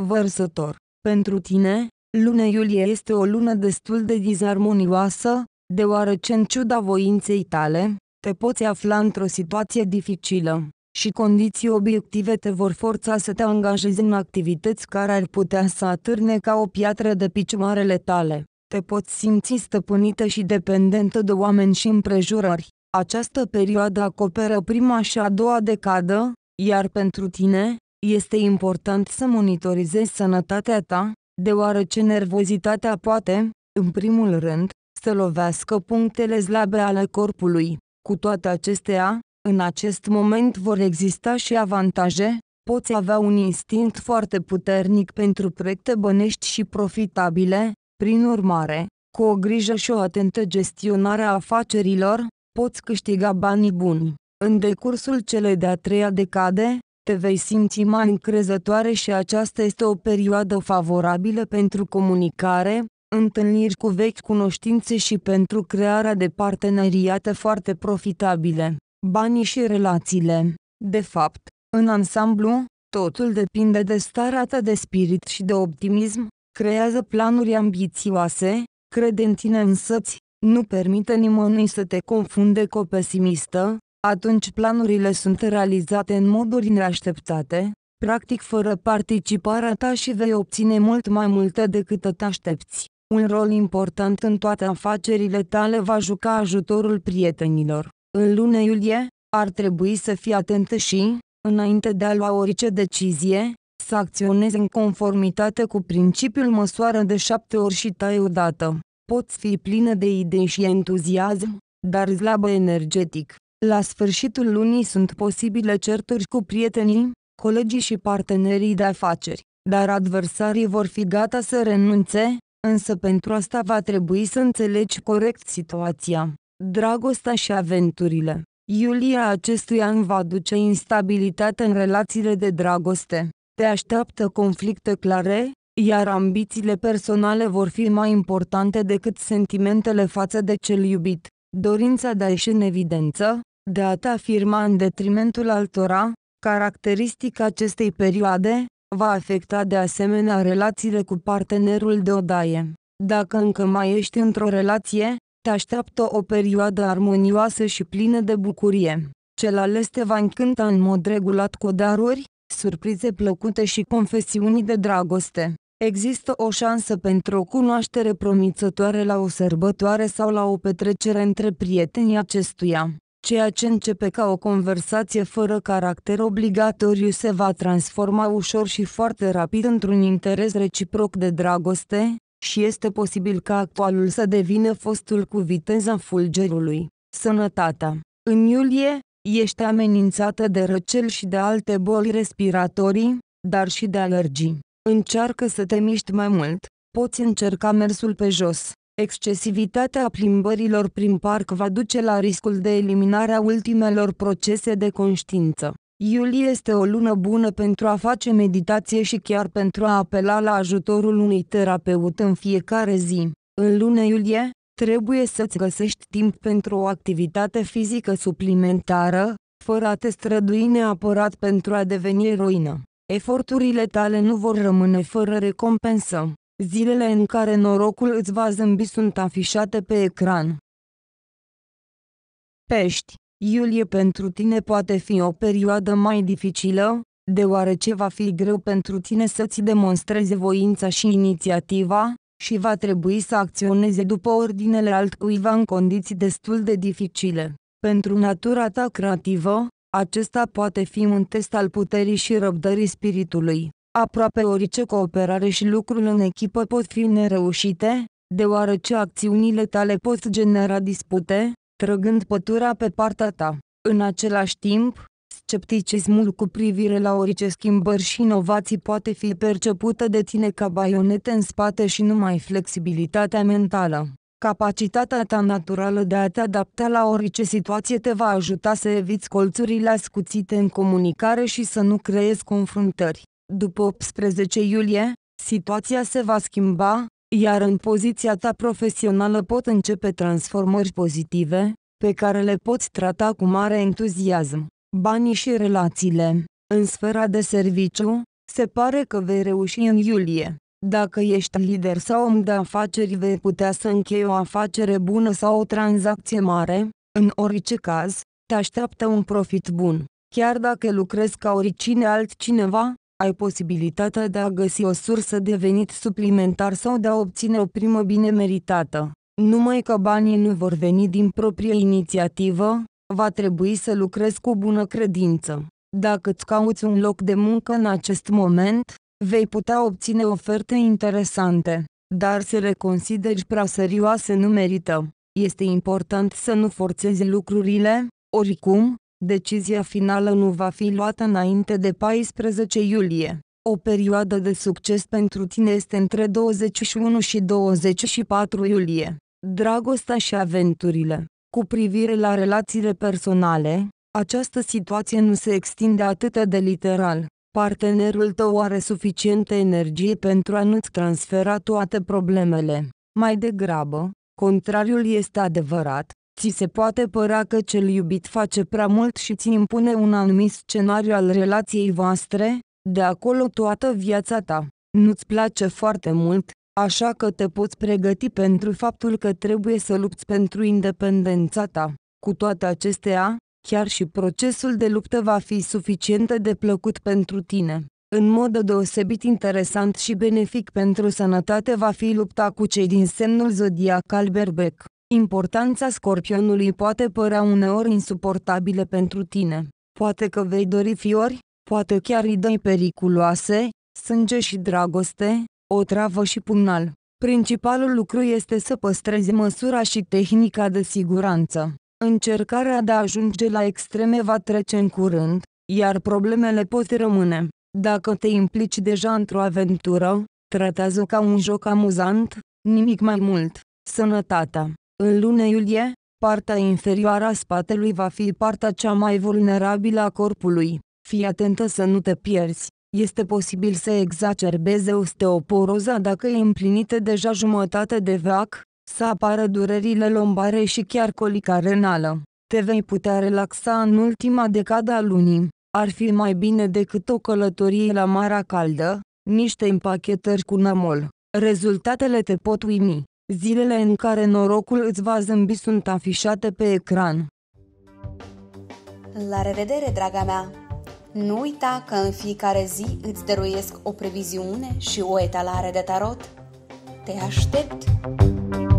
Speaker 1: Vărsător. Pentru tine, luna iulie este o lună destul de dizarmonioasă, deoarece în ciuda voinței tale, te poți afla într-o situație dificilă și condiții obiective te vor forța să te angajezi în activități care ar putea să atârne ca o piatră de picioarele tale. Te poți simți stăpânită și dependentă de oameni și împrejurări. Această perioadă acoperă prima și a doua decadă, iar pentru tine, este important să monitorizezi sănătatea ta, deoarece nervozitatea poate, în primul rând, să lovească punctele slabe ale corpului. Cu toate acestea, în acest moment vor exista și avantaje, poți avea un instinct foarte puternic pentru proiecte bănești și profitabile, prin urmare, cu o grijă și o atentă gestionare a afacerilor, poți câștiga banii buni. În decursul celei de-a treia decade, te vei simți mai încrezătoare și aceasta este o perioadă favorabilă pentru comunicare, întâlniri cu vechi cunoștințe și pentru crearea de parteneriate foarte profitabile. Banii și relațiile. De fapt, în ansamblu, totul depinde de starea ta de spirit și de optimism, creează planuri ambițioase, crede în tine însăți, nu permite nimănui să te confunde cu o pesimistă, atunci planurile sunt realizate în moduri neașteptate, practic fără participarea ta și vei obține mult mai multe decât te aștepți. Un rol important în toate afacerile tale va juca ajutorul prietenilor. În luna iulie, ar trebui să fii atent și, înainte de a lua orice decizie, să acționezi în conformitate cu principiul măsoară de șapte ori și tai odată. Poți fi plină de idei și entuziasm, dar slabă energetic. La sfârșitul lunii sunt posibile certuri cu prietenii, colegii și partenerii de afaceri, dar adversarii vor fi gata să renunțe, însă pentru asta va trebui să înțelegi corect situația, dragostea și aventurile. Iulia acestui an va duce instabilitate în relațiile de dragoste. Te așteaptă conflicte clare, iar ambițiile personale vor fi mai importante decât sentimentele față de cel iubit. Dorința de a ieși în evidență, de a te afirma în detrimentul altora, caracteristic acestei perioade, va afecta de asemenea relațiile cu partenerul de odaie. Dacă încă mai ești într-o relație, te așteaptă o perioadă armonioasă și plină de bucurie. Cel ales te va încânta în mod regulat cu daruri, surprize plăcute și confesiuni de dragoste. Există o șansă pentru o cunoaștere promițătoare la o sărbătoare sau la o petrecere între prietenii acestuia. Ceea ce începe ca o conversație fără caracter obligatoriu se va transforma ușor și foarte rapid într-un interes reciproc de dragoste, și este posibil ca actualul să devină fostul cu viteza fulgerului. Sănătatea. În iulie, ești amenințată de răcel și de alte boli respiratorii, dar și de alergii. Încearcă să te miști mai mult, poți încerca mersul pe jos. Excesivitatea plimbărilor prin parc va duce la riscul de eliminarea ultimelor procese de conștiință. Iulie este o lună bună pentru a face meditație și chiar pentru a apela la ajutorul unui terapeut în fiecare zi. În luna iulie, trebuie să-ți găsești timp pentru o activitate fizică suplimentară, fără a te strădui neapărat pentru a deveni eroină. Eforturile tale nu vor rămâne fără recompensă. Zilele în care norocul îți va zâmbi sunt afișate pe ecran. Pești, iulie pentru tine poate fi o perioadă mai dificilă, deoarece va fi greu pentru tine să-ți demonstreze voința și inițiativa, și va trebui să acționeze după ordinele altcuiva în condiții destul de dificile. Pentru natura ta creativă, acesta poate fi un test al puterii și răbdării spiritului aproape orice cooperare și lucrul în echipă pot fi nereușite, deoarece acțiunile tale pot genera dispute, trăgând pătura pe partea ta. În același timp, scepticismul cu privire la orice schimbări și inovații poate fi percepută de tine ca baionete în spate și numai flexibilitatea mentală. Capacitatea ta naturală de a te adapta la orice situație te va ajuta să eviți colțurile ascuțite în comunicare și să nu creezi confruntări. După 18 iulie, situația se va schimba, iar în poziția ta profesională pot începe transformări pozitive, pe care le poți trata cu mare entuziasm. Banii și relațiile. În sfera de serviciu, se pare că vei reuși în iulie. Dacă ești lider sau om de afaceri vei putea să închei o afacere bună sau o tranzacție mare, în orice caz, te așteaptă un profit bun. Chiar dacă lucrezi ca oricine altcineva, ai posibilitatea de a găsi o sursă de venit suplimentar sau de a obține o primă bine meritată. Numai că banii nu vor veni din proprie inițiativă, va trebui să lucrezi cu bună credință. Dacă îți cauți un loc de muncă în acest moment, vei putea obține oferte interesante, dar să le consideri prea serioase nu merită. Este important să nu forțezi lucrurile, oricum, Decizia finală nu va fi luată înainte de 14 iulie. O perioadă de succes pentru tine este între 21 și 24 iulie. Dragostea și aventurile. Cu privire la relațiile personale, această situație nu se extinde atât de literal. Partenerul tău are suficientă energie pentru a nu-ți transfera toate problemele. Mai degrabă, contrariul este adevărat, Ți se poate părea că cel iubit face prea mult și ți impune un anumit scenariu al relației voastre, de acolo toată viața ta. Nu-ți place foarte mult, așa că te poți pregăti pentru faptul că trebuie să lupți pentru independența ta. Cu toate acestea, chiar și procesul de luptă va fi suficient de plăcut pentru tine. În mod deosebit interesant și benefic pentru sănătate va fi lupta cu cei din semnul zodiacal berbec. Importanța scorpionului poate părea uneori insuportabilă pentru tine. Poate că vei dori fiori, poate chiar idei periculoase, sânge și dragoste, o travă și pumnal. Principalul lucru este să păstrezi măsura și tehnica de siguranță. Încercarea de a ajunge la extreme va trece în curând, iar problemele pot rămâne. Dacă te implici deja într-o aventură, tratează ca un joc amuzant, nimic mai mult. Sănătatea în luna iulie, partea inferioară a spatelui va fi partea cea mai vulnerabilă a corpului. Fii atentă să nu te pierzi. Este posibil să exacerbeze osteoporoza dacă e împlinită deja jumătate de veac, să apară durerile lombare și chiar colica renală. Te vei putea relaxa în ultima decada a lunii. Ar fi mai bine decât o călătorie la marea caldă, niște împachetări cu namol. Rezultatele te pot uimi. Zilele în care norocul îți va zâmbi sunt afișate pe ecran. La revedere, draga mea! Nu uita că în fiecare zi îți dăruiesc o previziune și o etalare de tarot. Te aștept!